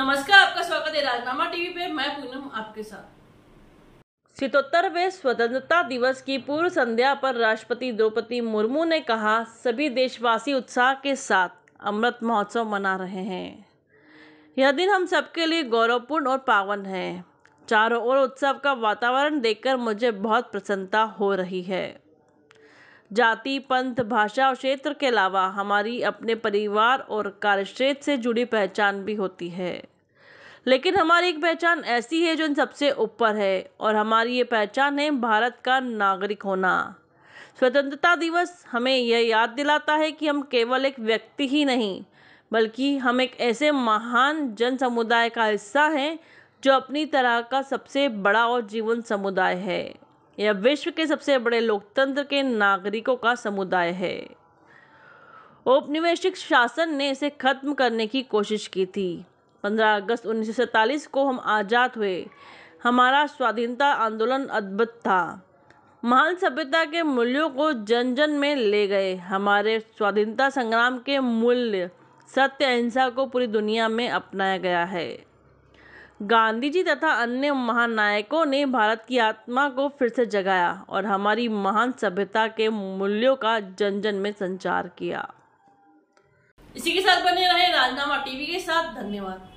नमस्कार आपका स्वागत है राजनामा टीवी पे मैं पूनम आपके साथ सितोत्तरवे स्वतंत्रता दिवस की पूर्व संध्या पर राष्ट्रपति द्रौपदी मुर्मू ने कहा सभी देशवासी उत्साह के साथ अमृत महोत्सव मना रहे हैं यह दिन हम सबके लिए गौरवपूर्ण और पावन है चारों ओर उत्सव का वातावरण देखकर मुझे बहुत प्रसन्नता हो रही है जाति पंथ भाषा और क्षेत्र के अलावा हमारी अपने परिवार और कार्यक्षेत्र से जुड़ी पहचान भी होती है लेकिन हमारी एक पहचान ऐसी है जो इन सबसे ऊपर है और हमारी ये पहचान है भारत का नागरिक होना स्वतंत्रता दिवस हमें यह याद दिलाता है कि हम केवल एक व्यक्ति ही नहीं बल्कि हम एक ऐसे महान जन समुदाय का हिस्सा हैं जो अपनी तरह का सबसे बड़ा और जीवन समुदाय है यह विश्व के सबसे बड़े लोकतंत्र के नागरिकों का समुदाय है औपनिवेशिक शासन ने इसे खत्म करने की कोशिश की थी 15 अगस्त 1947 को हम आज़ाद हुए हमारा स्वाधीनता आंदोलन अद्भुत था महान सभ्यता के मूल्यों को जन जन में ले गए हमारे स्वाधीनता संग्राम के मूल्य सत्य अहिंसा को पूरी दुनिया में अपनाया गया है गांधी जी तथा अन्य महानायकों ने भारत की आत्मा को फिर से जगाया और हमारी महान सभ्यता के मूल्यों का जन जन में संचार किया इसी के साथ बने रहे राजनामा टीवी के साथ धन्यवाद